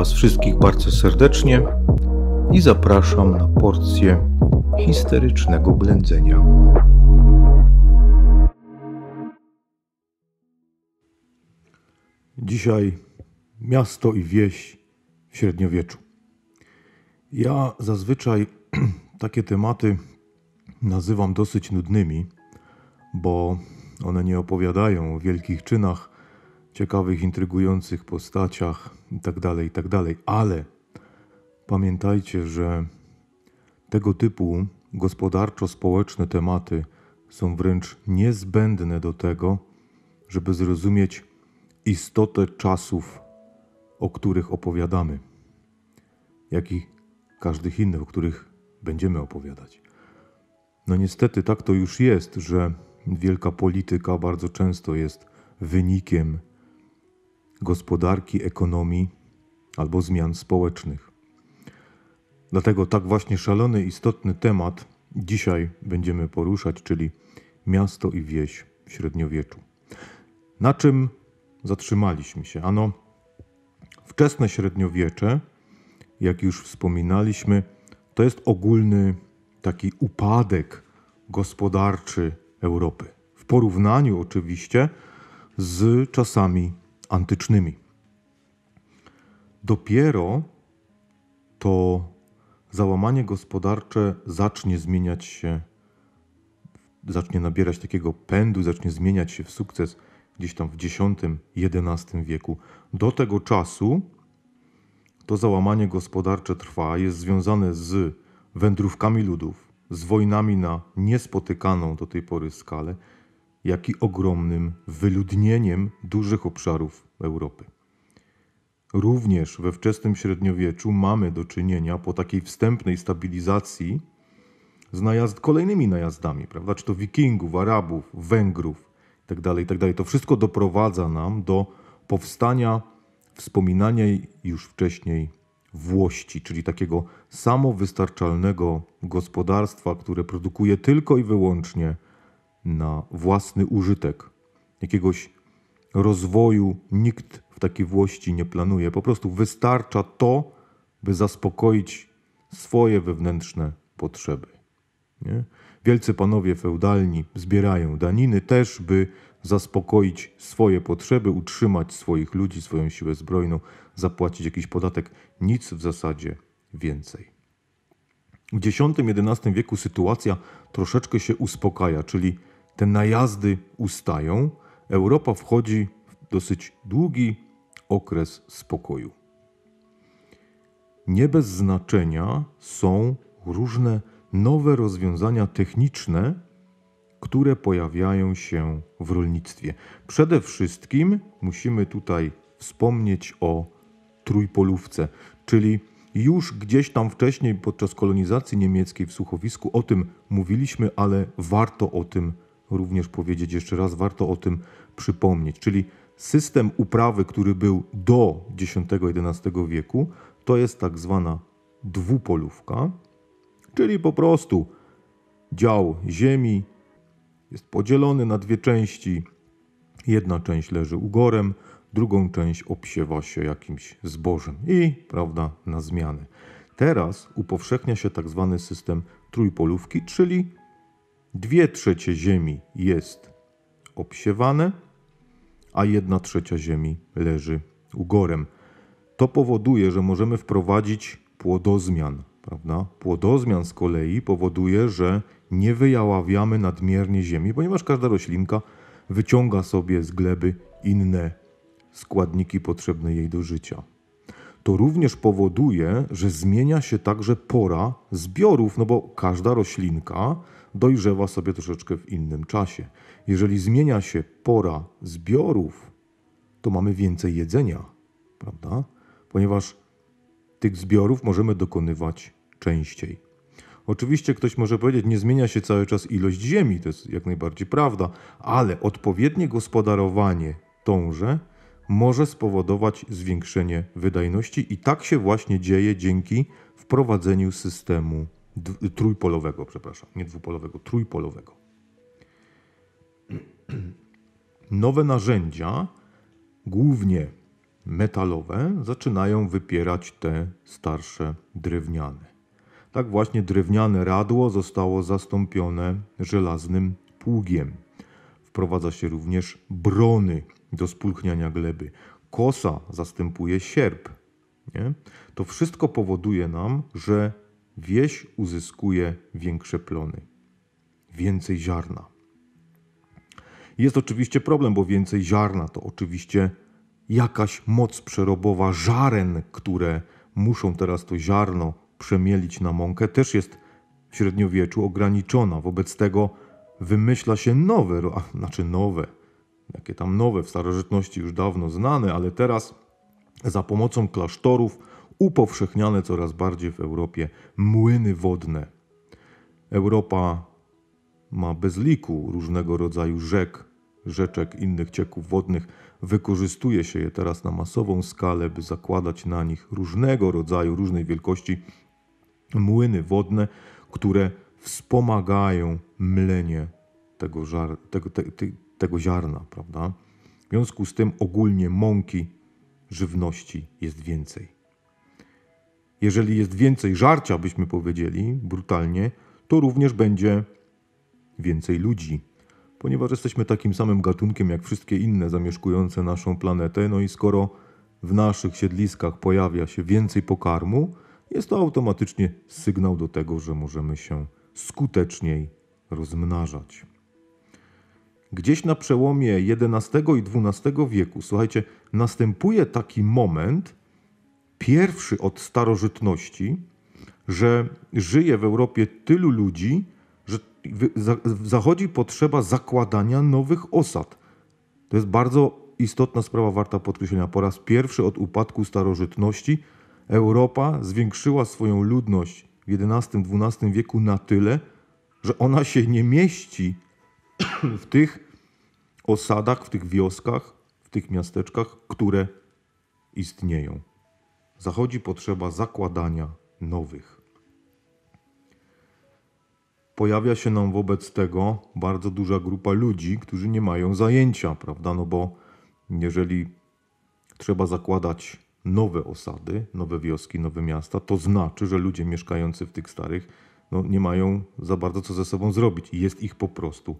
Was wszystkich bardzo serdecznie i zapraszam na porcję historycznego blędzenia. Dzisiaj miasto i wieś w średniowieczu. Ja zazwyczaj takie tematy nazywam dosyć nudnymi, bo one nie opowiadają o wielkich czynach, ciekawych, intrygujących postaciach itd., tak itd. Tak Ale pamiętajcie, że tego typu gospodarczo-społeczne tematy są wręcz niezbędne do tego, żeby zrozumieć istotę czasów, o których opowiadamy, jak i każdych innych, o których będziemy opowiadać. No niestety tak to już jest, że wielka polityka bardzo często jest wynikiem gospodarki, ekonomii albo zmian społecznych. Dlatego tak właśnie szalony, istotny temat dzisiaj będziemy poruszać, czyli miasto i wieś w średniowieczu. Na czym zatrzymaliśmy się? Ano, wczesne średniowiecze, jak już wspominaliśmy, to jest ogólny taki upadek gospodarczy Europy. W porównaniu oczywiście z czasami antycznymi. Dopiero to załamanie gospodarcze zacznie zmieniać się, zacznie nabierać takiego pędu, zacznie zmieniać się w sukces gdzieś tam w X-XI wieku. Do tego czasu to załamanie gospodarcze trwa, jest związane z wędrówkami ludów, z wojnami na niespotykaną do tej pory skalę, jak i ogromnym wyludnieniem dużych obszarów Europy. Również we wczesnym średniowieczu mamy do czynienia po takiej wstępnej stabilizacji z najazd, kolejnymi najazdami, prawda? Czy to Wikingów, Arabów, Węgrów itd., tak itd. Tak to wszystko doprowadza nam do powstania wspominanej już wcześniej włości, czyli takiego samowystarczalnego gospodarstwa, które produkuje tylko i wyłącznie na własny użytek. Jakiegoś rozwoju nikt w takiej włości nie planuje. Po prostu wystarcza to, by zaspokoić swoje wewnętrzne potrzeby. Nie? Wielcy panowie feudalni zbierają daniny też, by zaspokoić swoje potrzeby, utrzymać swoich ludzi, swoją siłę zbrojną, zapłacić jakiś podatek. Nic w zasadzie więcej. W X-XI wieku sytuacja troszeczkę się uspokaja, czyli te najazdy ustają, Europa wchodzi w dosyć długi okres spokoju. Nie bez znaczenia są różne nowe rozwiązania techniczne, które pojawiają się w rolnictwie. Przede wszystkim musimy tutaj wspomnieć o trójpolówce, czyli już gdzieś tam wcześniej podczas kolonizacji niemieckiej w słuchowisku o tym mówiliśmy, ale warto o tym również powiedzieć jeszcze raz, warto o tym przypomnieć. Czyli system uprawy, który był do X-XI wieku, to jest tak zwana dwupolówka, czyli po prostu dział ziemi jest podzielony na dwie części. Jedna część leży ugorem, drugą część obsiewa się jakimś zbożem i, prawda, na zmianę. Teraz upowszechnia się tak zwany system trójpolówki, czyli Dwie trzecie ziemi jest obsiewane, a jedna trzecia ziemi leży ugorem. To powoduje, że możemy wprowadzić płodozmian, prawda? Płodozmian z kolei powoduje, że nie wyjaławiamy nadmiernie ziemi, ponieważ każda roślinka wyciąga sobie z gleby inne składniki potrzebne jej do życia to również powoduje, że zmienia się także pora zbiorów, no bo każda roślinka dojrzewa sobie troszeczkę w innym czasie. Jeżeli zmienia się pora zbiorów, to mamy więcej jedzenia, prawda? Ponieważ tych zbiorów możemy dokonywać częściej. Oczywiście ktoś może powiedzieć, nie zmienia się cały czas ilość ziemi, to jest jak najbardziej prawda, ale odpowiednie gospodarowanie tąże może spowodować zwiększenie wydajności i tak się właśnie dzieje dzięki wprowadzeniu systemu trójpolowego, przepraszam, nie dwupolowego, trójpolowego. Nowe narzędzia, głównie metalowe, zaczynają wypierać te starsze drewniane. Tak właśnie drewniane radło zostało zastąpione żelaznym pługiem. Wprowadza się również brony do spulchniania gleby. Kosa zastępuje sierp. Nie? To wszystko powoduje nam, że wieś uzyskuje większe plony, więcej ziarna. Jest oczywiście problem, bo więcej ziarna to oczywiście jakaś moc przerobowa żaren, które muszą teraz to ziarno przemielić na mąkę, też jest w średniowieczu ograniczona. Wobec tego wymyśla się nowe, a znaczy nowe, jakie tam nowe, w starożytności już dawno znane, ale teraz za pomocą klasztorów upowszechniane coraz bardziej w Europie młyny wodne. Europa ma bez liku różnego rodzaju rzek, rzeczek, innych cieków wodnych. Wykorzystuje się je teraz na masową skalę, by zakładać na nich różnego rodzaju, różnej wielkości młyny wodne, które wspomagają mlenie tego, żar, tego, te, te, tego ziarna, prawda? W związku z tym ogólnie mąki, żywności jest więcej. Jeżeli jest więcej żarcia, byśmy powiedzieli brutalnie, to również będzie więcej ludzi, ponieważ jesteśmy takim samym gatunkiem jak wszystkie inne zamieszkujące naszą planetę. No i skoro w naszych siedliskach pojawia się więcej pokarmu, jest to automatycznie sygnał do tego, że możemy się skuteczniej rozmnażać gdzieś na przełomie XI i XII wieku, słuchajcie, następuje taki moment, pierwszy od starożytności, że żyje w Europie tylu ludzi, że zachodzi potrzeba zakładania nowych osad. To jest bardzo istotna sprawa, warta podkreślenia. Po raz pierwszy od upadku starożytności Europa zwiększyła swoją ludność w XI-XII wieku na tyle, że ona się nie mieści w tych osadach, w tych wioskach, w tych miasteczkach, które istnieją. Zachodzi potrzeba zakładania nowych. Pojawia się nam wobec tego bardzo duża grupa ludzi, którzy nie mają zajęcia, prawda? No bo jeżeli trzeba zakładać nowe osady, nowe wioski, nowe miasta, to znaczy, że ludzie mieszkający w tych starych no, nie mają za bardzo co ze sobą zrobić i jest ich po prostu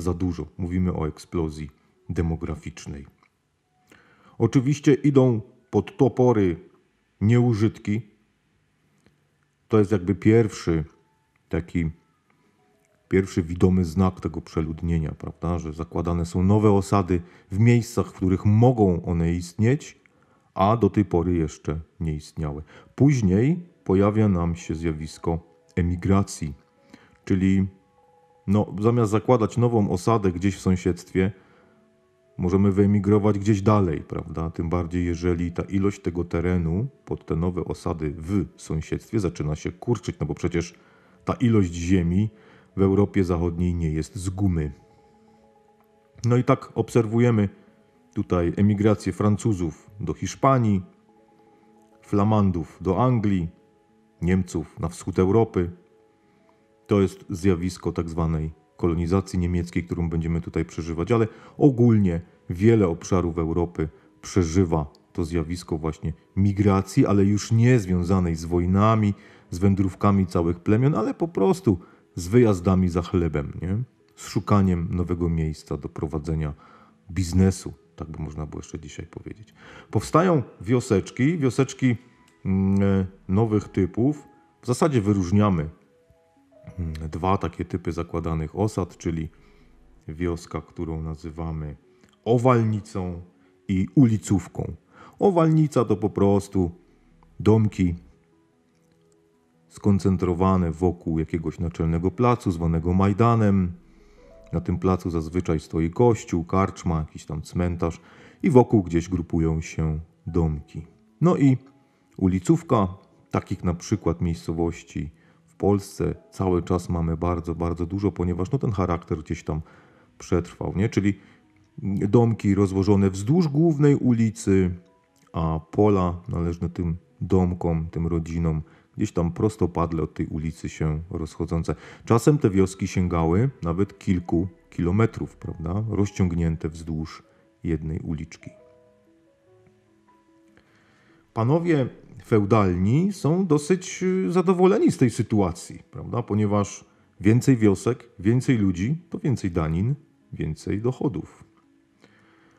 za dużo. Mówimy o eksplozji demograficznej. Oczywiście idą pod topory nieużytki. To jest jakby pierwszy taki pierwszy widomy znak tego przeludnienia, prawda, że zakładane są nowe osady w miejscach, w których mogą one istnieć, a do tej pory jeszcze nie istniały. Później pojawia nam się zjawisko emigracji, czyli no, zamiast zakładać nową osadę gdzieś w sąsiedztwie, możemy wyemigrować gdzieś dalej, prawda? Tym bardziej, jeżeli ta ilość tego terenu pod te nowe osady w sąsiedztwie zaczyna się kurczyć, no bo przecież ta ilość ziemi w Europie Zachodniej nie jest z gumy. No i tak obserwujemy tutaj emigrację Francuzów do Hiszpanii, Flamandów do Anglii, Niemców na wschód Europy, to jest zjawisko tak zwanej kolonizacji niemieckiej, którą będziemy tutaj przeżywać, ale ogólnie wiele obszarów Europy przeżywa to zjawisko właśnie migracji, ale już nie związanej z wojnami, z wędrówkami całych plemion, ale po prostu z wyjazdami za chlebem, nie? z szukaniem nowego miejsca do prowadzenia biznesu, tak by można było jeszcze dzisiaj powiedzieć. Powstają wioseczki, wioseczki mm, e, nowych typów. W zasadzie wyróżniamy Hmm, dwa takie typy zakładanych osad, czyli wioska, którą nazywamy owalnicą i ulicówką. Owalnica to po prostu domki skoncentrowane wokół jakiegoś naczelnego placu zwanego Majdanem. Na tym placu zazwyczaj stoi kościół, karczma, jakiś tam cmentarz i wokół gdzieś grupują się domki. No i ulicówka takich na przykład miejscowości Polsce cały czas mamy bardzo, bardzo dużo, ponieważ no, ten charakter gdzieś tam przetrwał. Nie? Czyli domki rozłożone wzdłuż głównej ulicy, a pola należne tym domkom, tym rodzinom, gdzieś tam prostopadle od tej ulicy się rozchodzące. Czasem te wioski sięgały nawet kilku kilometrów, prawda? Rozciągnięte wzdłuż jednej uliczki. Panowie feudalni są dosyć y, zadowoleni z tej sytuacji, prawda? ponieważ więcej wiosek, więcej ludzi to więcej danin, więcej dochodów.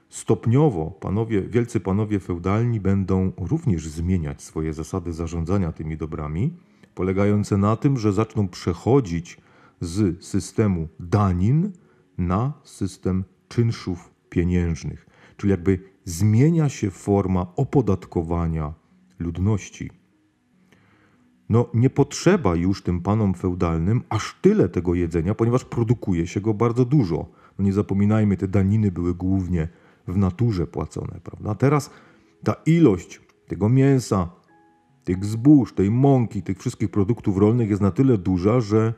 Stopniowo panowie, wielcy panowie feudalni będą również zmieniać swoje zasady zarządzania tymi dobrami, polegające na tym, że zaczną przechodzić z systemu danin na system czynszów pieniężnych, czyli jakby zmienia się forma opodatkowania ludności. No, nie potrzeba już tym panom feudalnym aż tyle tego jedzenia, ponieważ produkuje się go bardzo dużo. No nie zapominajmy, te daniny były głównie w naturze płacone, prawda? Teraz ta ilość tego mięsa, tych zbóż, tej mąki, tych wszystkich produktów rolnych jest na tyle duża, że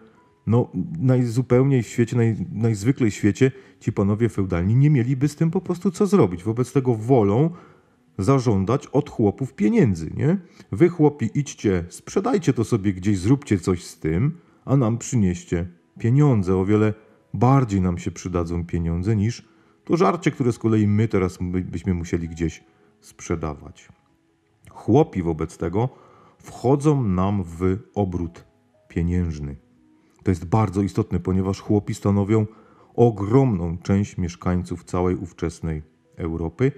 no, najzupełniej w świecie, naj, najzwyklej w świecie ci panowie feudalni nie mieliby z tym po prostu co zrobić. Wobec tego wolą zażądać od chłopów pieniędzy, nie? Wy chłopi idźcie, sprzedajcie to sobie gdzieś, zróbcie coś z tym, a nam przynieście pieniądze. O wiele bardziej nam się przydadzą pieniądze niż to żarcie, które z kolei my teraz byśmy musieli gdzieś sprzedawać. Chłopi wobec tego wchodzą nam w obrót pieniężny. To jest bardzo istotne, ponieważ chłopi stanowią ogromną część mieszkańców całej ówczesnej Europy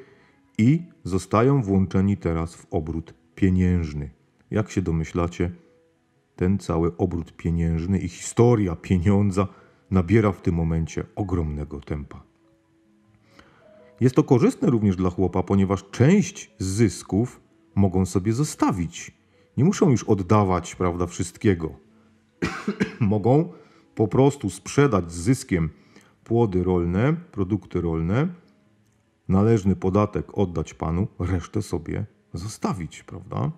i zostają włączeni teraz w obrót pieniężny. Jak się domyślacie, ten cały obrót pieniężny i historia pieniądza nabiera w tym momencie ogromnego tempa. Jest to korzystne również dla chłopa, ponieważ część zysków mogą sobie zostawić. Nie muszą już oddawać, prawda, wszystkiego. mogą po prostu sprzedać z zyskiem płody rolne, produkty rolne należny podatek oddać panu, resztę sobie zostawić, prawda?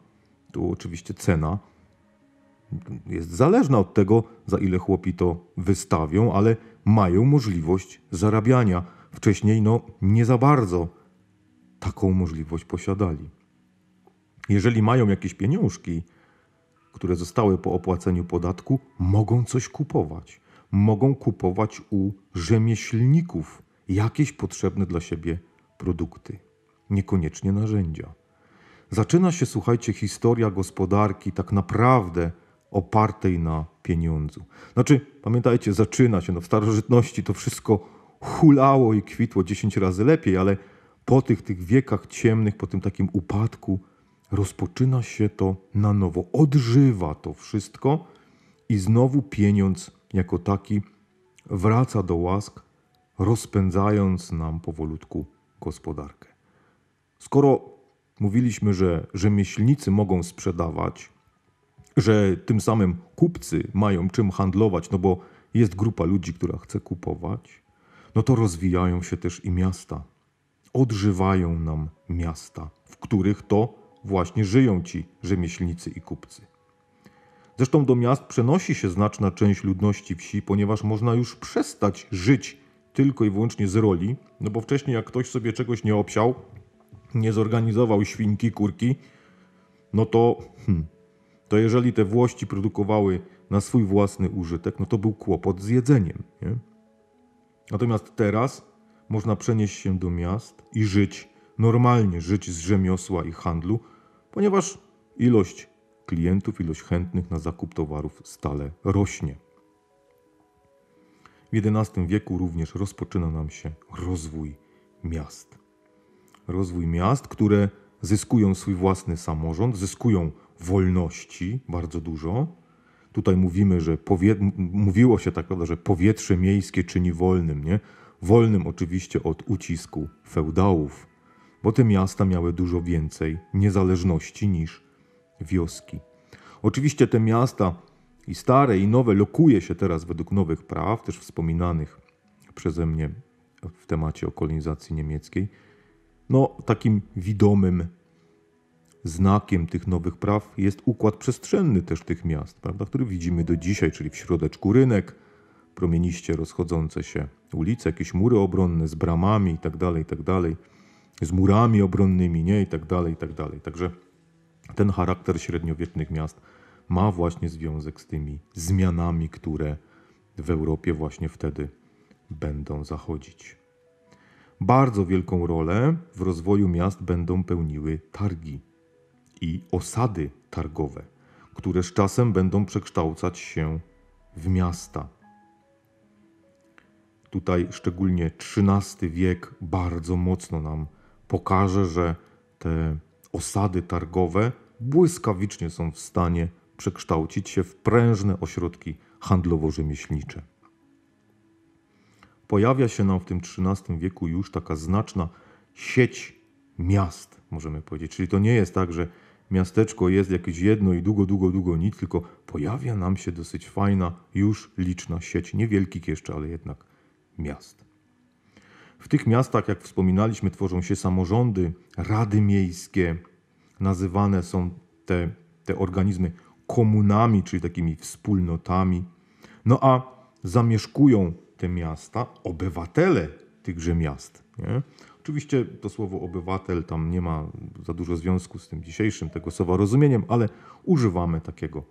Tu oczywiście cena jest zależna od tego, za ile chłopi to wystawią, ale mają możliwość zarabiania. Wcześniej no nie za bardzo taką możliwość posiadali. Jeżeli mają jakieś pieniążki, które zostały po opłaceniu podatku, mogą coś kupować. Mogą kupować u rzemieślników jakieś potrzebne dla siebie produkty, niekoniecznie narzędzia. Zaczyna się, słuchajcie, historia gospodarki tak naprawdę opartej na pieniądzu. Znaczy, pamiętajcie, zaczyna się, no w starożytności to wszystko hulało i kwitło 10 razy lepiej, ale po tych, tych wiekach ciemnych, po tym takim upadku, rozpoczyna się to na nowo, odżywa to wszystko i znowu pieniądz jako taki wraca do łask, rozpędzając nam powolutku gospodarkę. Skoro mówiliśmy, że rzemieślnicy mogą sprzedawać, że tym samym kupcy mają czym handlować, no bo jest grupa ludzi, która chce kupować, no to rozwijają się też i miasta. Odżywają nam miasta, w których to właśnie żyją ci rzemieślnicy i kupcy. Zresztą do miast przenosi się znaczna część ludności wsi, ponieważ można już przestać żyć tylko i wyłącznie z roli, no bo wcześniej jak ktoś sobie czegoś nie obsiał, nie zorganizował świnki, kurki, no to, hmm, to jeżeli te włości produkowały na swój własny użytek, no to był kłopot z jedzeniem. Nie? Natomiast teraz można przenieść się do miast i żyć normalnie, żyć z rzemiosła i handlu, ponieważ ilość klientów, ilość chętnych na zakup towarów stale rośnie. W XI wieku również rozpoczyna nam się rozwój miast. Rozwój miast, które zyskują swój własny samorząd, zyskują wolności bardzo dużo. Tutaj mówimy, że mówiło się tak, prawda, że powietrze miejskie czyni wolnym, nie? Wolnym oczywiście od ucisku feudałów, bo te miasta miały dużo więcej niezależności niż wioski. Oczywiście te miasta i stare i nowe lokuje się teraz według nowych praw, też wspominanych przeze mnie w temacie o kolonizacji niemieckiej, no takim widomym znakiem tych nowych praw jest układ przestrzenny też tych miast, prawda, który widzimy do dzisiaj, czyli w środeczku rynek, promieniście rozchodzące się ulice, jakieś mury obronne z bramami i i tak dalej, tak dalej, z murami obronnymi, nie, tak, tak dalej. Także ten charakter średniowiecznych miast – ma właśnie związek z tymi zmianami, które w Europie właśnie wtedy będą zachodzić. Bardzo wielką rolę w rozwoju miast będą pełniły targi i osady targowe, które z czasem będą przekształcać się w miasta. Tutaj szczególnie XIII wiek bardzo mocno nam pokaże, że te osady targowe błyskawicznie są w stanie przekształcić się w prężne ośrodki handlowo-rzemieślnicze. Pojawia się nam w tym XIII wieku już taka znaczna sieć miast, możemy powiedzieć. Czyli to nie jest tak, że miasteczko jest jakieś jedno i długo, długo, długo nic, tylko pojawia nam się dosyć fajna, już liczna sieć, niewielkich jeszcze, ale jednak miast. W tych miastach, jak wspominaliśmy, tworzą się samorządy, rady miejskie. Nazywane są te, te organizmy komunami, czyli takimi wspólnotami. No a zamieszkują te miasta obywatele tychże miast. Nie? Oczywiście to słowo obywatel tam nie ma za dużo związku z tym dzisiejszym tego słowa rozumieniem, ale używamy takiego,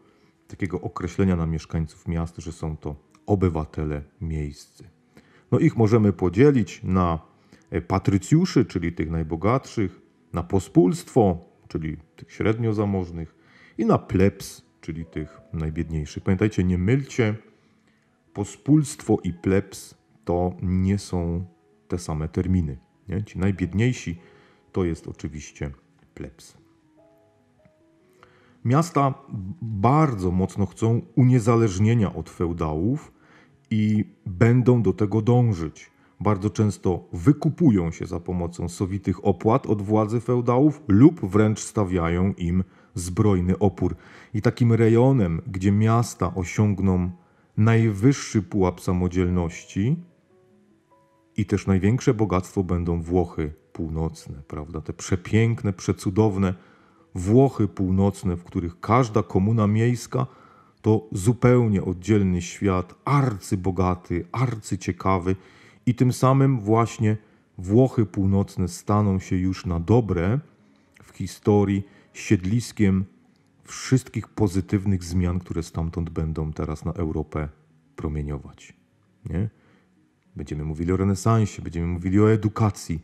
takiego określenia na mieszkańców miast, że są to obywatele miejscy. No ich możemy podzielić na e, patrycjuszy, czyli tych najbogatszych, na pospólstwo, czyli tych średnio zamożnych i na plebs, czyli tych najbiedniejszych. Pamiętajcie, nie mylcie, pospólstwo i plebs to nie są te same terminy. Nie? Ci najbiedniejsi to jest oczywiście plebs. Miasta bardzo mocno chcą uniezależnienia od feudałów i będą do tego dążyć. Bardzo często wykupują się za pomocą sowitych opłat od władzy feudałów lub wręcz stawiają im zbrojny opór. I takim rejonem, gdzie miasta osiągną najwyższy pułap samodzielności i też największe bogactwo będą Włochy północne, prawda? Te przepiękne, przecudowne Włochy północne, w których każda komuna miejska to zupełnie oddzielny świat, arcybogaty, arcyciekawy i tym samym właśnie Włochy północne staną się już na dobre w historii siedliskiem wszystkich pozytywnych zmian, które stamtąd będą teraz na Europę promieniować. Nie? Będziemy mówili o renesansie, będziemy mówili o edukacji,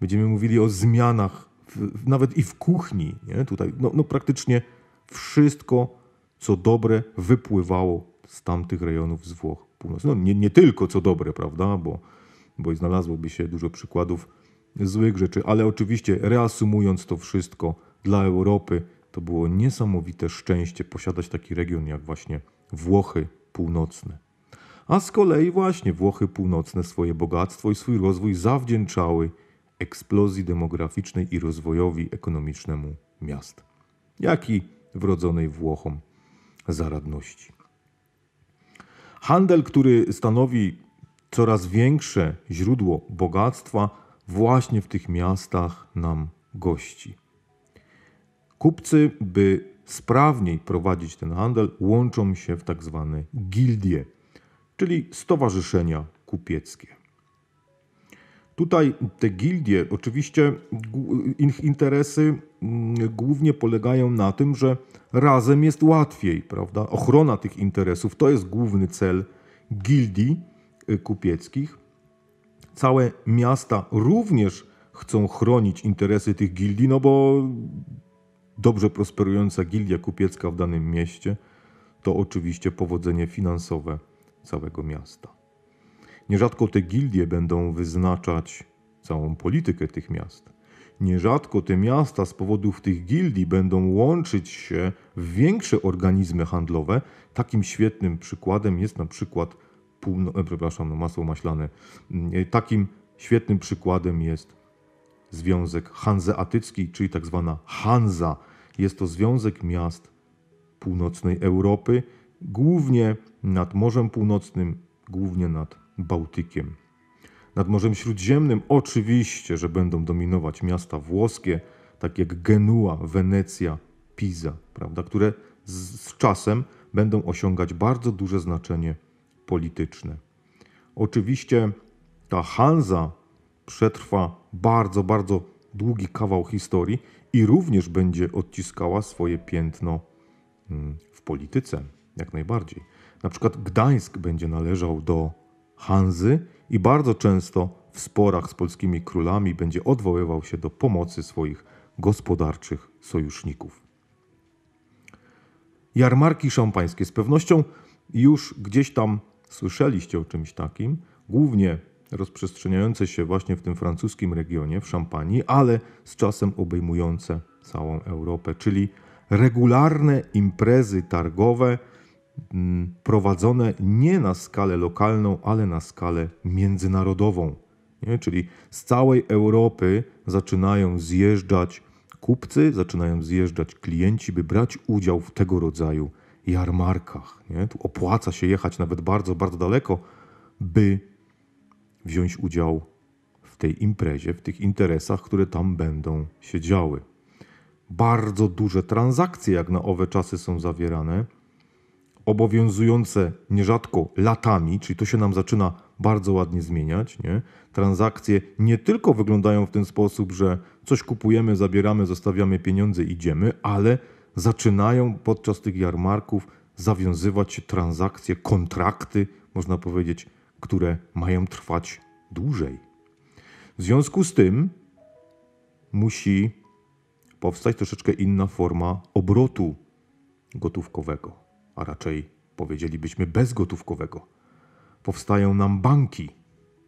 będziemy mówili o zmianach w, nawet i w kuchni. Nie? Tutaj no, no praktycznie wszystko, co dobre, wypływało z tamtych rejonów z Włoch Północnych. No, nie, nie tylko co dobre, prawda, bo, bo znalazłoby się dużo przykładów złych rzeczy, ale oczywiście reasumując to wszystko, dla Europy to było niesamowite szczęście posiadać taki region jak właśnie Włochy Północne. A z kolei właśnie Włochy Północne swoje bogactwo i swój rozwój zawdzięczały eksplozji demograficznej i rozwojowi ekonomicznemu miast, jak i wrodzonej Włochom zaradności. Handel, który stanowi coraz większe źródło bogactwa, właśnie w tych miastach nam gości. Kupcy, by sprawniej prowadzić ten handel, łączą się w tak zwane gildie, czyli stowarzyszenia kupieckie. Tutaj te gildie, oczywiście ich interesy mm, głównie polegają na tym, że razem jest łatwiej, prawda? Ochrona tych interesów to jest główny cel gildii y, kupieckich. Całe miasta również chcą chronić interesy tych gildii, no bo dobrze prosperująca gildia kupiecka w danym mieście to oczywiście powodzenie finansowe całego miasta. Nierzadko te gildie będą wyznaczać całą politykę tych miast. Nierzadko te miasta z powodów tych gildii będą łączyć się w większe organizmy handlowe. Takim świetnym przykładem jest na przykład, półno, e, przepraszam, no masło maślane. Mm, e, takim świetnym przykładem jest Związek Hanzeatycki, czyli tak zwana Hanza. Jest to związek miast północnej Europy, głównie nad Morzem Północnym, głównie nad Bałtykiem. Nad Morzem Śródziemnym oczywiście, że będą dominować miasta włoskie, tak jak Genua, Wenecja, Pisa, prawda, które z, z czasem będą osiągać bardzo duże znaczenie polityczne. Oczywiście ta Hanza przetrwa bardzo, bardzo długi kawał historii i również będzie odciskała swoje piętno mm, w polityce, jak najbardziej. Na przykład Gdańsk będzie należał do Hanzy i bardzo często w sporach z polskimi królami będzie odwoływał się do pomocy swoich gospodarczych sojuszników. Jarmarki szampańskie z pewnością już gdzieś tam słyszeliście o czymś takim, głównie rozprzestrzeniające się właśnie w tym francuskim regionie, w Szampanii, ale z czasem obejmujące całą Europę, czyli regularne imprezy targowe mm, prowadzone nie na skalę lokalną, ale na skalę międzynarodową. Nie? Czyli z całej Europy zaczynają zjeżdżać kupcy, zaczynają zjeżdżać klienci, by brać udział w tego rodzaju jarmarkach. Nie? Tu opłaca się jechać nawet bardzo, bardzo daleko, by wziąć udział w tej imprezie, w tych interesach, które tam będą się działy. Bardzo duże transakcje, jak na owe czasy, są zawierane, obowiązujące nierzadko latami, czyli to się nam zaczyna bardzo ładnie zmieniać. Nie? Transakcje nie tylko wyglądają w ten sposób, że coś kupujemy, zabieramy, zostawiamy pieniądze, idziemy, ale zaczynają podczas tych jarmarków zawiązywać się transakcje, kontrakty, można powiedzieć, które mają trwać dłużej. W związku z tym musi powstać troszeczkę inna forma obrotu gotówkowego, a raczej powiedzielibyśmy bezgotówkowego. Powstają nam banki.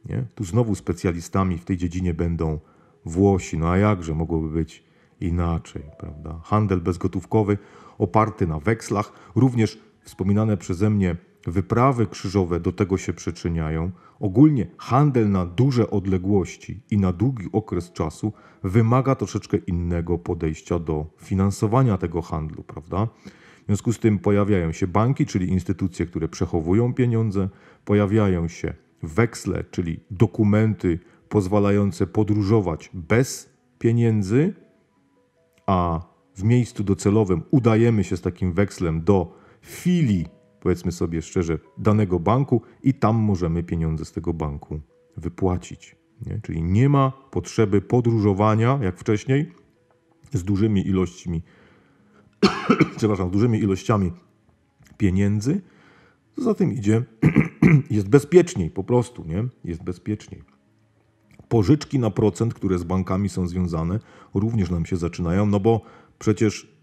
Nie? Tu znowu specjalistami w tej dziedzinie będą Włosi, no a jakże mogłoby być inaczej, prawda? Handel bezgotówkowy oparty na wekslach, również wspominane przeze mnie wyprawy krzyżowe do tego się przyczyniają. Ogólnie handel na duże odległości i na długi okres czasu wymaga troszeczkę innego podejścia do finansowania tego handlu, prawda? W związku z tym pojawiają się banki, czyli instytucje, które przechowują pieniądze, pojawiają się weksle, czyli dokumenty pozwalające podróżować bez pieniędzy, a w miejscu docelowym udajemy się z takim wekslem do filii powiedzmy sobie szczerze, danego banku i tam możemy pieniądze z tego banku wypłacić. Nie? Czyli nie ma potrzeby podróżowania, jak wcześniej, z dużymi ilościami, przepraszam, z dużymi ilościami pieniędzy. Za tym idzie, jest bezpieczniej po prostu, nie? Jest bezpieczniej. Pożyczki na procent, które z bankami są związane, również nam się zaczynają, no bo przecież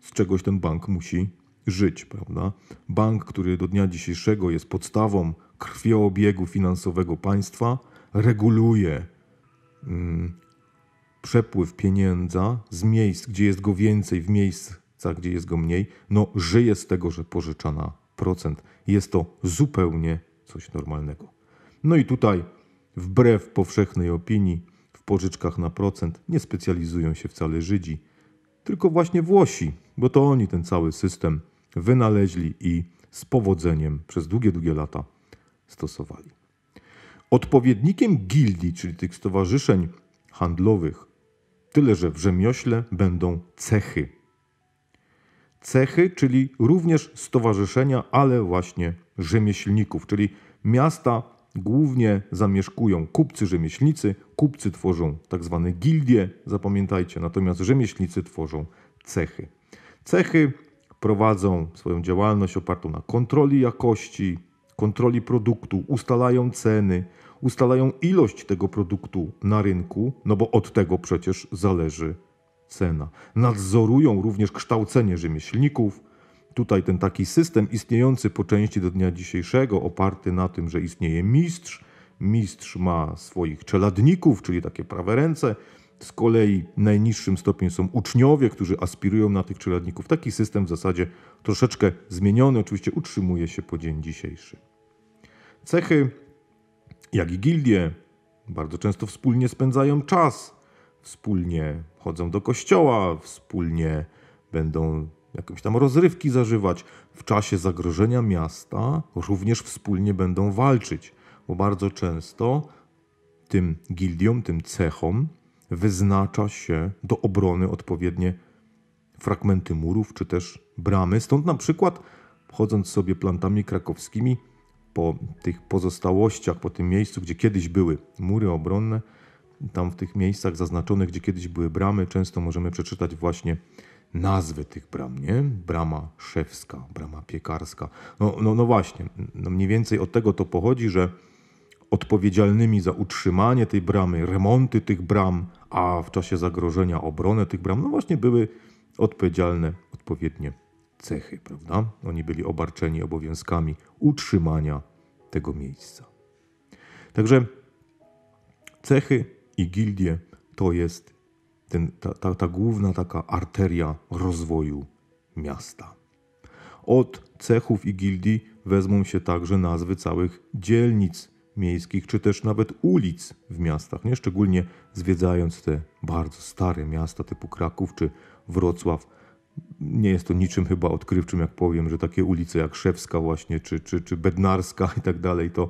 z czegoś ten bank musi żyć, prawda? Bank, który do dnia dzisiejszego jest podstawą krwioobiegu finansowego państwa, reguluje mm, przepływ pieniędza z miejsc, gdzie jest go więcej, w miejsca, gdzie jest go mniej. No, żyje z tego, że pożycza na procent. Jest to zupełnie coś normalnego. No i tutaj, wbrew powszechnej opinii, w pożyczkach na procent nie specjalizują się wcale Żydzi, tylko właśnie Włosi, bo to oni ten cały system wynaleźli i z powodzeniem przez długie, długie lata stosowali. Odpowiednikiem gildii, czyli tych stowarzyszeń handlowych, tyle że w rzemiośle będą cechy. Cechy, czyli również stowarzyszenia, ale właśnie rzemieślników, czyli miasta głównie zamieszkują kupcy rzemieślnicy, kupcy tworzą tak zwane gildie, zapamiętajcie, natomiast rzemieślnicy tworzą cechy. Cechy prowadzą swoją działalność opartą na kontroli jakości, kontroli produktu, ustalają ceny, ustalają ilość tego produktu na rynku, no bo od tego przecież zależy cena. Nadzorują również kształcenie rzemieślników. Tutaj ten taki system istniejący po części do dnia dzisiejszego, oparty na tym, że istnieje mistrz. Mistrz ma swoich czeladników, czyli takie prawe ręce, z kolei najniższym stopniem są uczniowie, którzy aspirują na tych czeladników. Taki system w zasadzie troszeczkę zmieniony, oczywiście utrzymuje się po dzień dzisiejszy. Cechy, jak i gildie, bardzo często wspólnie spędzają czas, wspólnie chodzą do kościoła, wspólnie będą jakieś tam rozrywki zażywać. W czasie zagrożenia miasta również wspólnie będą walczyć, bo bardzo często tym gildiom, tym cechom wyznacza się do obrony odpowiednie fragmenty murów czy też bramy. Stąd na przykład, chodząc sobie plantami krakowskimi po tych pozostałościach, po tym miejscu, gdzie kiedyś były mury obronne, tam w tych miejscach zaznaczonych, gdzie kiedyś były bramy, często możemy przeczytać właśnie nazwy tych bram, nie? Brama szewska, brama piekarska. No, no, no właśnie, no mniej więcej od tego to pochodzi, że odpowiedzialnymi za utrzymanie tej bramy, remonty tych bram, a w czasie zagrożenia obronę tych bram, no właśnie były odpowiedzialne odpowiednie cechy, prawda? Oni byli obarczeni obowiązkami utrzymania tego miejsca. Także cechy i gildie to jest ten, ta, ta, ta główna taka arteria rozwoju miasta. Od cechów i gildii wezmą się także nazwy całych dzielnic miejskich, czy też nawet ulic w miastach, nie? szczególnie zwiedzając te bardzo stare miasta typu Kraków czy Wrocław. Nie jest to niczym chyba odkrywczym, jak powiem, że takie ulice jak Szewska właśnie, czy, czy, czy Bednarska i tak dalej, to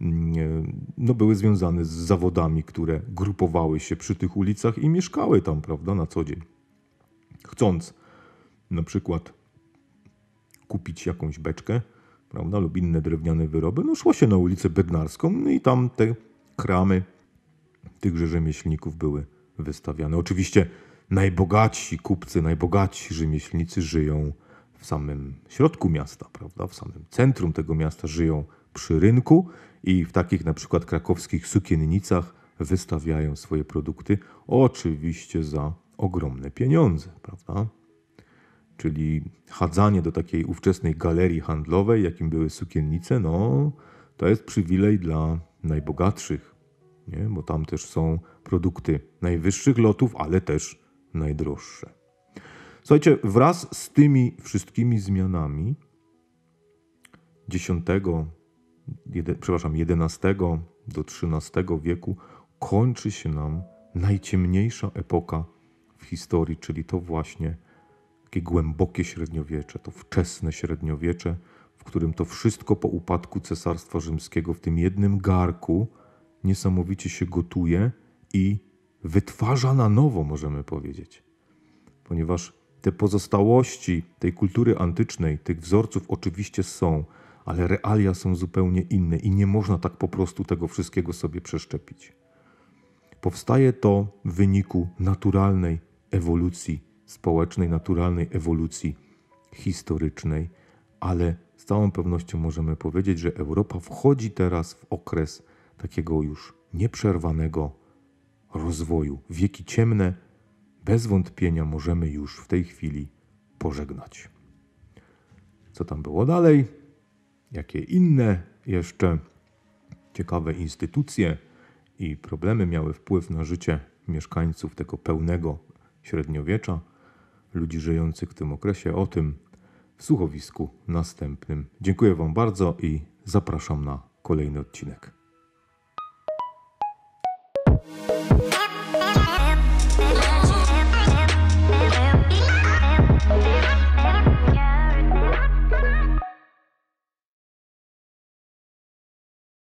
mm, e, no, były związane z zawodami, które grupowały się przy tych ulicach i mieszkały tam, prawda, na co dzień. Chcąc na przykład kupić jakąś beczkę, prawda, lub inne drewniane wyroby, no szło się na ulicę Bednarską no i tam te kramy tychże rzemieślników były wystawiane. Oczywiście najbogatsi kupcy, najbogatsi rzemieślnicy żyją w samym środku miasta, prawda, w samym centrum tego miasta żyją przy rynku i w takich na przykład krakowskich sukiennicach wystawiają swoje produkty, oczywiście za ogromne pieniądze, prawda? czyli chadzanie do takiej ówczesnej galerii handlowej, jakim były sukiennice, no to jest przywilej dla najbogatszych, nie? bo tam też są produkty najwyższych lotów, ale też najdroższe. Słuchajcie, wraz z tymi wszystkimi zmianami 10, przepraszam, 11 do XIII wieku kończy się nam najciemniejsza epoka w historii, czyli to właśnie takie głębokie średniowiecze, to wczesne średniowiecze, w którym to wszystko po upadku Cesarstwa Rzymskiego w tym jednym garku niesamowicie się gotuje i wytwarza na nowo, możemy powiedzieć. Ponieważ te pozostałości tej kultury antycznej, tych wzorców oczywiście są, ale realia są zupełnie inne i nie można tak po prostu tego wszystkiego sobie przeszczepić. Powstaje to w wyniku naturalnej ewolucji społecznej, naturalnej ewolucji historycznej, ale z całą pewnością możemy powiedzieć, że Europa wchodzi teraz w okres takiego już nieprzerwanego rozwoju. Wieki ciemne bez wątpienia możemy już w tej chwili pożegnać. Co tam było dalej? Jakie inne jeszcze ciekawe instytucje i problemy miały wpływ na życie mieszkańców tego pełnego średniowiecza? ludzi żyjących w tym okresie. O tym w słuchowisku następnym. Dziękuję Wam bardzo i zapraszam na kolejny odcinek.